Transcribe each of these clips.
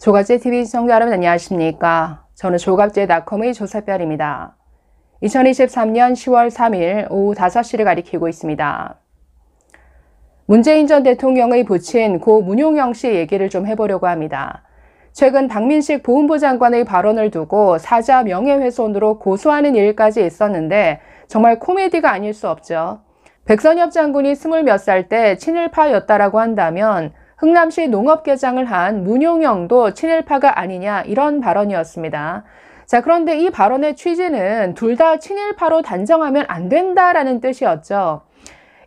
조갑제 TV 시청자 여러분 안녕하십니까? 저는 조갑제닷컴의 조사별입니다. 2023년 10월 3일 오후 5시를 가리키고 있습니다. 문재인 전 대통령의 부친 고 문용영 씨 얘기를 좀 해보려고 합니다. 최근 박민식 보훈부 장관의 발언을 두고 사자 명예훼손으로 고소하는 일까지 있었는데 정말 코미디가 아닐 수 없죠. 백선엽 장군이 스물 몇 살 때 친일파였다라고 한다면 흥남시 농업개장을 한 문용영도 친일파가 아니냐 이런 발언이었습니다. 자, 그런데 이 발언의 취지는 둘 다 친일파로 단정하면 안 된다라는 뜻이었죠.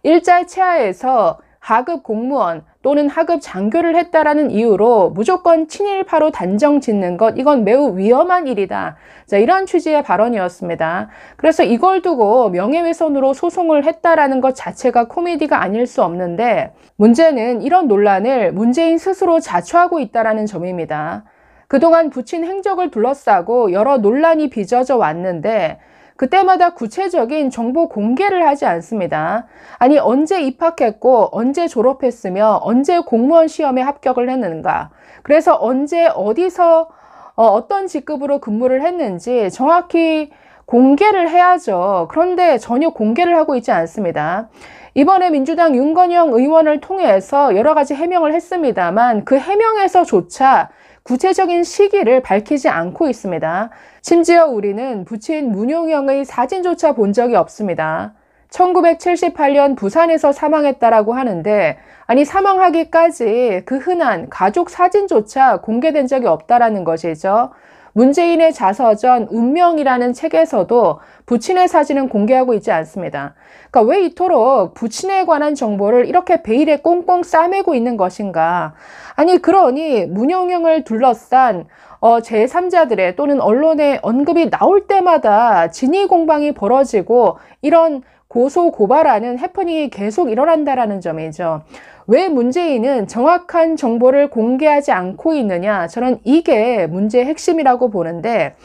일자 치하에서 하급 공무원, 또는 하급 장교를 했다라는 이유로 무조건 친일파로 단정 짓는 것 이건 매우 위험한 일이다. 자, 이런 취지의 발언이었습니다. 그래서 이걸 두고 명예훼손으로 소송을 했다라는 것 자체가 코미디가 아닐 수 없는데 문제는 이런 논란을 문재인 스스로 자초하고 있다라는 점입니다. 그동안 부친 행적을 둘러싸고 여러 논란이 빚어져 왔는데 그때마다 구체적인 정보 공개를 하지 않습니다. 아니 언제 입학했고 언제 졸업했으며 언제 공무원 시험에 합격을 했는가 그래서 언제 어디서 어, 어떤 어 직급으로 근무를 했는지 정확히 공개를 해야죠. 그런데 전혀 공개를 하고 있지 않습니다. 이번에 민주당 윤건영 의원을 통해서 여러 가지 해명을 했습니다만 그 해명에서조차 구체적인 시기를 밝히지 않고 있습니다. 심지어 우리는 부친 문용영의 사진조차 본 적이 없습니다. 1978년 부산에서 사망했다라고 하는데 아니 사망하기까지 그 흔한 가족 사진조차 공개된 적이 없다라는 것이죠. 문재인의 자서전 운명이라는 책에서도 부친의 사진은 공개하고 있지 않습니다. 그러니까 왜 이토록 부친에 관한 정보를 이렇게 베일에 꽁꽁 싸매고 있는 것인가? 아니 그러니 문영영을 둘러싼 어, 제3자들의 또는 언론의 언급이 나올 때마다 진위 공방이 벌어지고 이런 고소 고발하는 해프닝이 계속 일어난다라는 점이죠. 왜 문재인은 정확한 정보를 공개하지 않고 있느냐? 저는 이게 문제의 핵심이라고 보는데,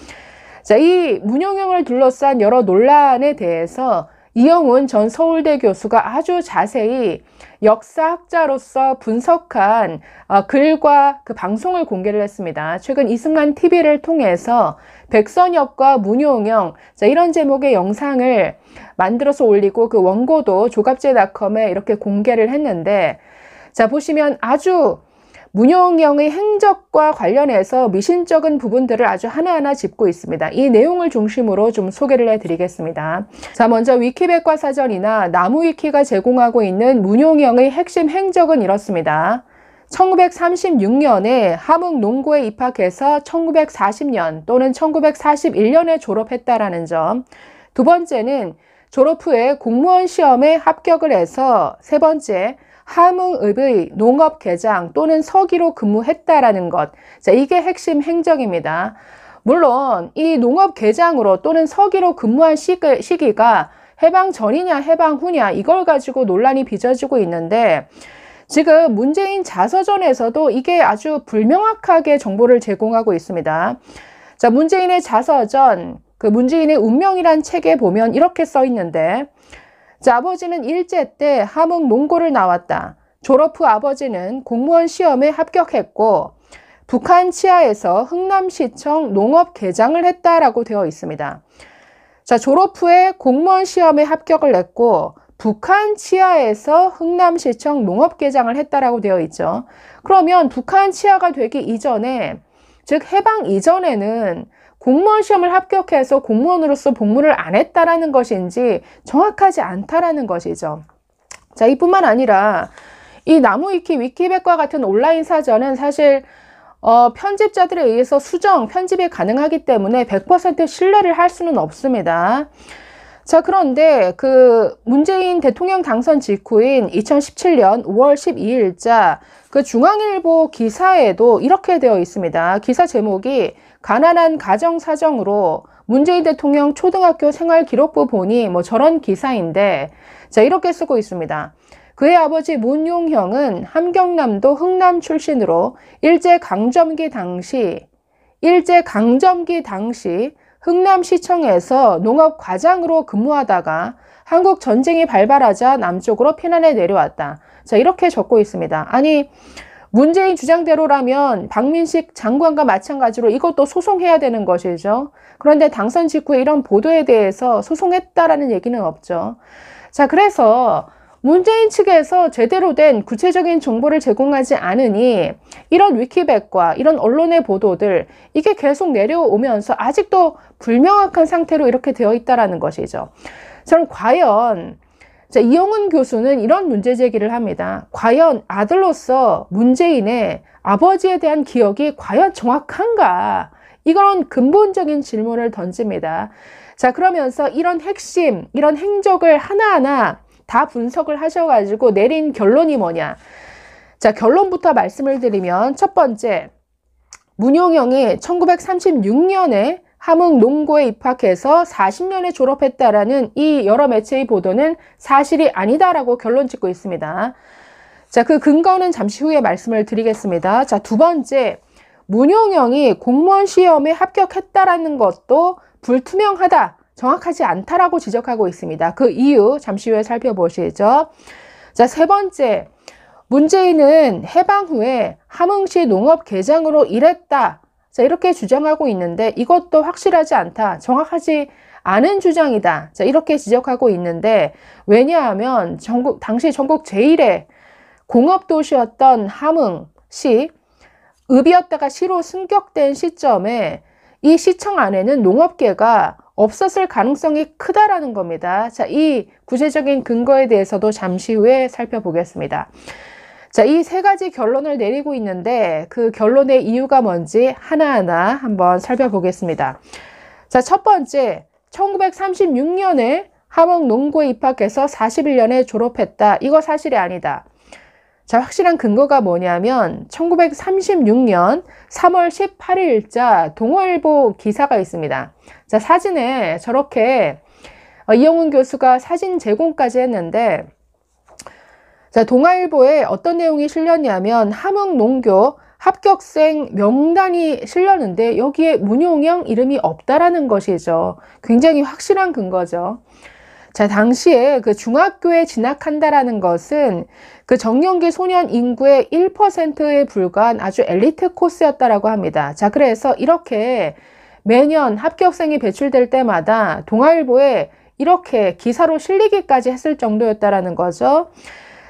자, 이 문영영을 둘러싼 여러 논란에 대해서 이영훈 전 서울대 교수가 아주 자세히 역사학자로서 분석한 어, 글과 그 방송을 공개를 했습니다. 최근 이승만 TV를 통해서 백선엽과 문용영 이런 제목의 영상을 만들어서 올리고 그 원고도 조갑제닷컴에 이렇게 공개를 했는데 자, 보시면 아주 문용영의 행적과 관련해서 미신적인 부분들을 아주 하나하나 짚고 있습니다. 이 내용을 중심으로 좀 소개를 해드리겠습니다. 자, 먼저 위키백과 사전이나 나무위키가 제공하고 있는 문용영의 핵심 행적은 이렇습니다. 1936년에 함흥 농구에 입학해서 1940년 또는 1941년에 졸업했다라는 점. 두 번째는 졸업 후에 공무원 시험에 합격을 해서 세 번째, 함흥읍의 농업계장 또는 서기로 근무했다라는 것. 자, 이게 핵심 행적입니다. 물론 이 농업계장으로 또는 서기로 근무한 시기, 시기가 해방 전이냐 해방 후냐 이걸 가지고 논란이 빚어지고 있는데 지금 문재인 자서전에서도 이게 아주 불명확하게 정보를 제공하고 있습니다. 자, 문재인의 자서전, 그 문재인의 운명이란 책에 보면 이렇게 써 있는데 아버지는 일제 때 함흥 농고를 나왔다. 졸업 후 아버지는 공무원 시험에 합격했고 북한 치하에서 흥남시청 농업개장을 했다라고 되어 있습니다. 자, 졸업 후에 공무원 시험에 합격을 했고 북한 치하에서 흥남시청 농업개장을 했다라고 되어 있죠. 그러면 북한 치하가 되기 이전에 즉 해방 이전에는 공무원 시험을 합격해서 공무원으로서 복무를 안 했다라는 것인지 정확하지 않다라는 것이죠. 자, 이뿐만 아니라 이 나무위키, 위키백과 같은 온라인 사전은 사실 어, 편집자들에 의해서 수정, 편집이 가능하기 때문에 100% 신뢰를 할 수는 없습니다. 자, 그런데 그 문재인 대통령 당선 직후인 2017년 5월 12일자 그 중앙일보 기사에도 이렇게 되어 있습니다. 기사 제목이 가난한 가정 사정으로 문재인 대통령 초등학교 생활 기록부 보니 뭐 저런 기사인데 자 이렇게 쓰고 있습니다. 그의 아버지 문용형은 함경남도 흥남 출신으로 일제 강점기 당시 일제 강점기 당시 흥남시청에서 농업과장으로 근무하다가 한국 전쟁이 발발하자 남쪽으로 피난해 내려왔다. 자, 이렇게 적고 있습니다. 아니, 문재인 주장대로라면 박민식 장관과 마찬가지로 이것도 소송해야 되는 것이죠. 그런데 당선 직후에 이런 보도에 대해서 소송했다라는 얘기는 없죠. 자, 그래서 문재인 측에서 제대로 된 구체적인 정보를 제공하지 않으니 이런 위키백과 이런 언론의 보도들 이게 계속 내려오면서 아직도 불명확한 상태로 이렇게 되어 있다라는 것이죠. 저는 과연 자, 이영훈 교수는 이런 문제 제기를 합니다. 과연 아들로서 문재인의 아버지에 대한 기억이 과연 정확한가? 이건 근본적인 질문을 던집니다. 자, 그러면서 이런 핵심, 이런 행적을 하나하나 다 분석을 하셔가지고 내린 결론이 뭐냐? 자, 결론부터 말씀을 드리면 첫 번째, 문용영이 1936년에 함흥 농고에 입학해서 40년에 졸업했다라는 이 여러 매체의 보도는 사실이 아니다라고 결론 짓고 있습니다. 자, 그 근거는 잠시 후에 말씀을 드리겠습니다. 자, 두 번째. 문용영이 공무원 시험에 합격했다라는 것도 불투명하다, 정확하지 않다라고 지적하고 있습니다. 그 이유 잠시 후에 살펴보시죠. 자, 세 번째. 문재인은 해방 후에 함흥시 농업 계장으로 일했다. 자, 이렇게 주장하고 있는데 이것도 확실하지 않다. 정확하지 않은 주장이다. 자, 이렇게 지적하고 있는데 왜냐하면 전국, 당시 전국 제1의 공업도시였던 함흥시 읍이었다가 시로 승격된 시점에 이 시청 안에는 농업계가 없었을 가능성이 크다라는 겁니다. 자, 이 구체적인 근거에 대해서도 잠시 후에 살펴보겠습니다. 자, 이 세 가지 결론을 내리고 있는데 그 결론의 이유가 뭔지 하나하나 한번 살펴보겠습니다. 자, 첫 번째, 1936년에 함흥 농구에 입학해서 41년에 졸업했다. 이거 사실이 아니다. 자, 확실한 근거가 뭐냐면 1936년 3월 18일자 동아일보 기사가 있습니다. 자, 사진에 저렇게 어, 이영훈 교수가 사진 제공까지 했는데 자, 동아일보에 어떤 내용이 실렸냐면 함흥농교 합격생 명단이 실렸는데 여기에 문용영 이름이 없다라는 것이죠. 굉장히 확실한 근거죠. 자, 당시에 그 중학교에 진학한다라는 것은 그 정년기 소년 인구의 1%에 불과한 아주 엘리트 코스였다라고 합니다. 자, 그래서 이렇게 매년 합격생이 배출될 때마다 동아일보에 이렇게 기사로 실리기까지 했을 정도였다라는 거죠.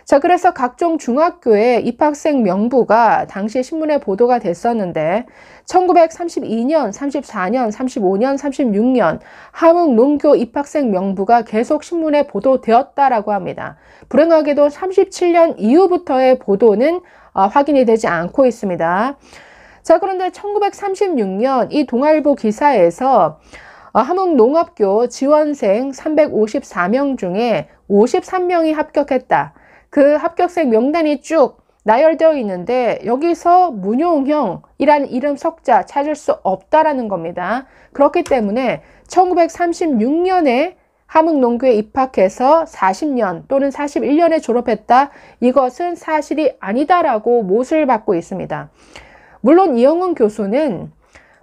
자, 그래서 각종 중학교의 입학생 명부가 당시 신문에 보도가 됐었는데 1932년, 34년, 35년, 36년 함흥 농교 입학생 명부가 계속 신문에 보도되었다라고 합니다. 불행하게도 37년 이후부터의 보도는 어, 확인이 되지 않고 있습니다. 자, 그런데 1936년 이 동아일보 기사에서 어, 함흥농업교 지원생 354명 중에 53명이 합격했다. 그 합격생 명단이 쭉 나열되어 있는데 여기서 문용형이라는 이름 석자 찾을 수 없다라는 겁니다. 그렇기 때문에 1936년에 함흥농교에 입학해서 40년 또는 41년에 졸업했다. 이것은 사실이 아니다라고 못을 받고 있습니다. 물론 이영훈 교수는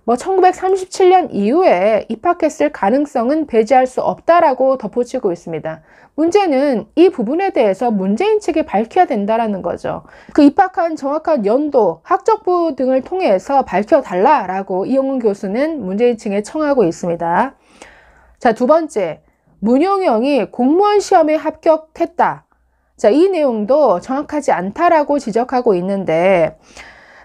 뭐 1937년 이후에 입학했을 가능성은 배제할 수 없다라고 덧붙이고 있습니다. 문제는 이 부분에 대해서 문재인 측이 밝혀야 된다라는 거죠. 그 입학한 정확한 연도, 학적부 등을 통해서 밝혀달라라고 이영훈 교수는 문재인 측에 청하고 있습니다. 자, 두 번째. 문용영이 공무원 시험에 합격했다. 자, 이 내용도 정확하지 않다라고 지적하고 있는데,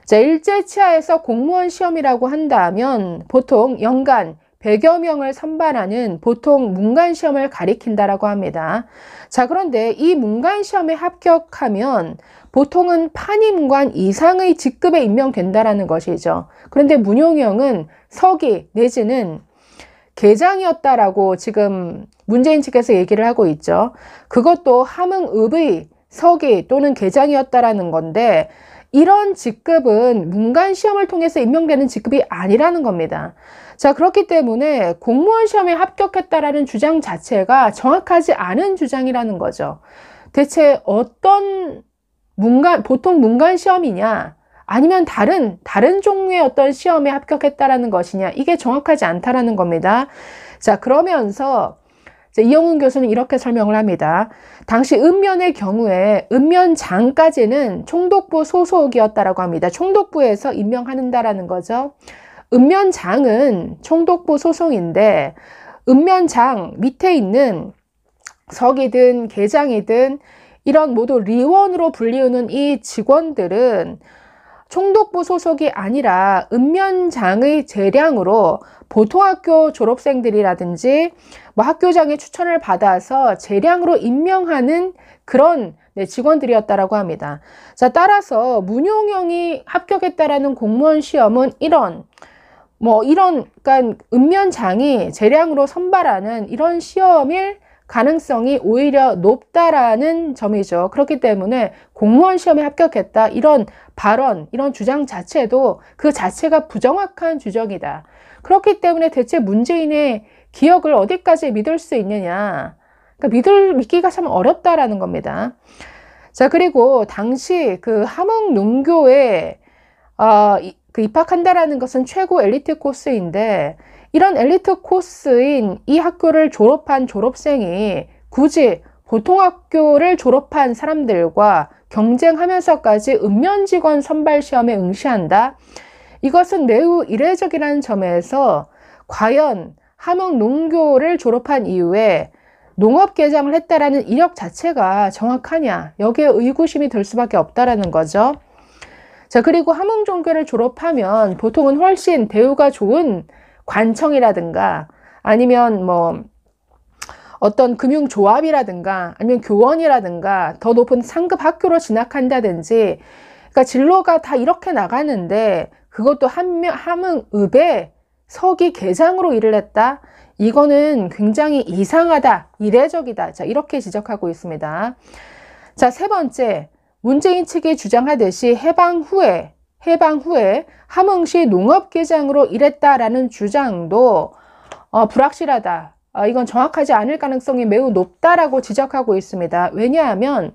자, 일제 치하에서 공무원 시험이라고 한다면 보통 연간 100여 명을 선발하는 보통 문관 시험을 가리킨다라고 합니다. 자, 그런데 이문관 시험에 합격하면 보통은 판임관 이상의 직급에 임명된다라는 것이죠. 그런데 문용영은 서기 내지는 개장이었다라고 지금 문재인 측에서 얘기를 하고 있죠. 그것도 함흥읍의 서기 또는 개장이었다라는 건데 이런 직급은 문관 시험을 통해서 임명되는 직급이 아니라는 겁니다. 자, 그렇기 때문에 공무원 시험에 합격했다라는 주장 자체가 정확하지 않은 주장이라는 거죠. 대체 어떤 문관 보통 문관 시험이냐, 아니면 다른, 다른 종류의 어떤 시험에 합격했다라는 것이냐, 이게 정확하지 않다라는 겁니다. 자, 그러면서 이영훈 교수는 이렇게 설명을 합니다. 당시 읍면의 경우에 읍면장까지는 총독부 소속이었다라고 합니다. 총독부에서 임명한다라는 거죠. 읍면장은 총독부 소속인데 읍면장 밑에 있는 서기든 계장이든 이런 모두 리원으로 불리우는 이 직원들은 총독부 소속이 아니라 읍면장의 재량으로 보통학교 졸업생들이라든지 뭐 학교장의 추천을 받아서 재량으로 임명하는 그런 네, 직원들이었다라고 합니다. 자, 따라서 문용영이 합격했다라는 공무원 시험은 이런 뭐 이런 그러니까 읍면장이 재량으로 선발하는 이런 시험일 가능성이 오히려 높다라는 점이죠. 그렇기 때문에 공무원 시험에 합격했다 이런 발언, 이런 주장 자체도 그 자체가 부정확한 주장이다. 그렇기 때문에 대체 문재인의 기억을 어디까지 믿을 수 있느냐? 그러니까 믿을 믿기가 참 어렵다라는 겁니다. 자 그리고 당시 그 함흥 농교에 어, 그 입학한다라는 것은 최고 엘리트 코스인데 이런 엘리트 코스인 이 학교를 졸업한 졸업생이 굳이 보통 학교를 졸업한 사람들과 경쟁하면서까지 읍면 직원 선발 시험에 응시한다. 이것은 매우 이례적이라는 점에서 과연 함흥 농교를 졸업한 이후에 농업 개장을 했다라는 이력 자체가 정확하냐 여기에 의구심이 들 수밖에 없다라는 거죠. 자 그리고 함흥 종교를 졸업하면 보통은 훨씬 대우가 좋은 관청이라든가 아니면 뭐 어떤 금융조합이라든가 아니면 교원이라든가 더 높은 상급 학교로 진학한다든지 그러니까 진로가 다 이렇게 나가는데 그것도 한명 함흥읍에 서기 계장으로 일을 했다. 이거는 굉장히 이상하다, 이례적이다. 자 이렇게 지적하고 있습니다. 자 세 번째 문재인 측이 주장하듯이 해방 후에 해방 후에 함흥시 농업계장으로 일했다라는 주장도 어, 불확실하다. 어, 이건 정확하지 않을 가능성이 매우 높다라고 지적하고 있습니다. 왜냐하면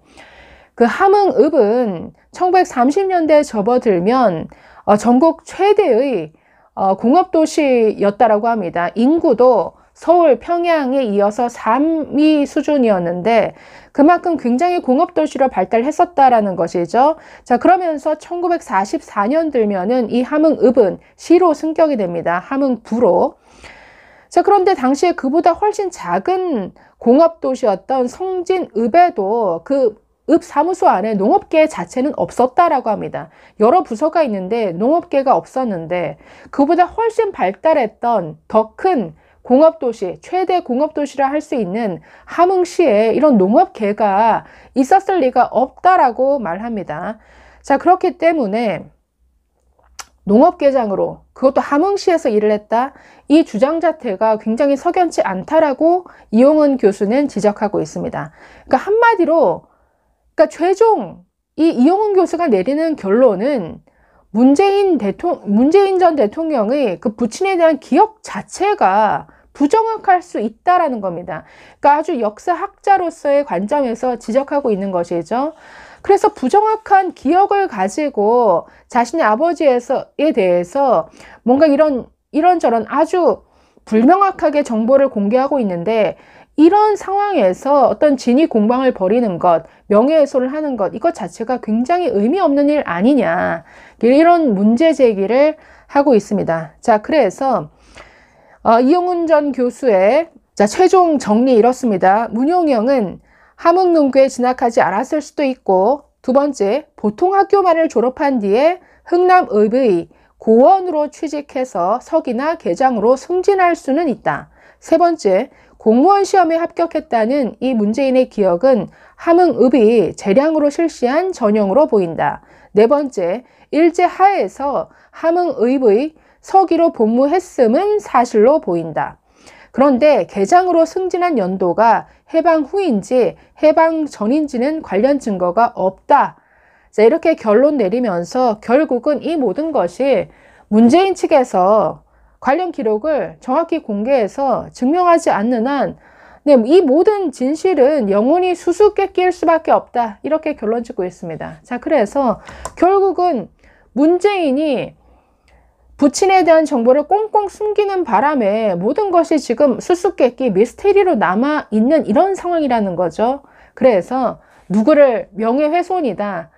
그 함흥읍은 1930년대에 접어들면 어, 전국 최대의 어, 공업도시였다라고 합니다. 인구도 서울, 평양에 이어서 3위 수준이었는데 그만큼 굉장히 공업도시로 발달했었다라는 것이죠. 자, 그러면서 1944년 들면은 이 함흥읍은 시로 승격이 됩니다. 함흥부로. 자, 그런데 당시에 그보다 훨씬 작은 공업도시였던 성진읍에도 그 읍 사무소 안에 농업계 자체는 없었다라고 합니다. 여러 부서가 있는데 농업계가 없었는데 그보다 훨씬 발달했던 더큰 공업도시, 최대 공업도시라 할 수 있는 함흥시에 이런 농업계가 있었을 리가 없다라고 말합니다. 자, 그렇기 때문에 농업계장으로 그것도 함흥시에서 일을 했다. 이 주장 자체가 굉장히 석연치 않다라고 이용은 교수는 지적하고 있습니다. 그러니까 한마디로, 그러니까 최종 이 이용은 교수가 내리는 결론은 문재인 대통 문재인 전 대통령의 그 부친에 대한 기억 자체가 부정확할 수 있다라는 겁니다. 그러니까 아주 역사학자로서의 관점에서 지적하고 있는 것이죠. 그래서 부정확한 기억을 가지고 자신의 아버지에서에 대해서 뭔가 이런 이런저런 아주 불명확하게 정보를 공개하고 있는데 이런 상황에서 어떤 진위 공방을 벌이는 것, 명예훼손을 하는 것, 이것 자체가 굉장히 의미 없는 일 아니냐. 이런 문제 제기를 하고 있습니다. 자, 그래서, 어, 이용훈 전 교수의 자, 최종 정리 이렇습니다. 문용영은 함흥농구에 진학하지 않았을 수도 있고, 두 번째, 보통 학교만을 졸업한 뒤에 흥남읍의 고원으로 취직해서 석이나 계장으로 승진할 수는 있다. 세 번째, 공무원 시험에 합격했다는 이 문재인의 기억은 함흥읍이 재량으로 실시한 전형으로 보인다. 네 번째, 일제 하에서 함흥읍의 서기로 복무했음은 사실로 보인다. 그런데 개장으로 승진한 연도가 해방 후인지 해방 전인지는 관련 증거가 없다. 자, 이렇게 결론 내리면서 결국은 이 모든 것이 문재인 측에서 관련 기록을 정확히 공개해서 증명하지 않는 한, 네, 이 모든 진실은 영혼이 수수께끼일 수밖에 없다. 이렇게 결론 짓고 있습니다. 자, 그래서 결국은 문재인이 부친에 대한 정보를 꽁꽁 숨기는 바람에 모든 것이 지금 수수께끼, 미스테리로 남아 있는 이런 상황이라는 거죠. 그래서 누구를 명예훼손이다.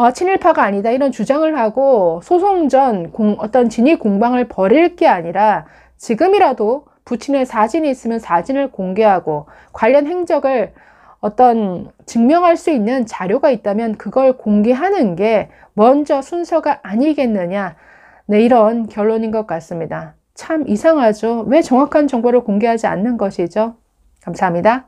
어, 친일파가 아니다 이런 주장을 하고 소송 전 공, 어떤 진위 공방을 벌일 게 아니라 지금이라도 부친의 사진이 있으면 사진을 공개하고 관련 행적을 어떤 증명할 수 있는 자료가 있다면 그걸 공개하는 게 먼저 순서가 아니겠느냐 네, 이런 결론인 것 같습니다. 참 이상하죠. 왜 정확한 정보를 공개하지 않는 것이죠? 감사합니다.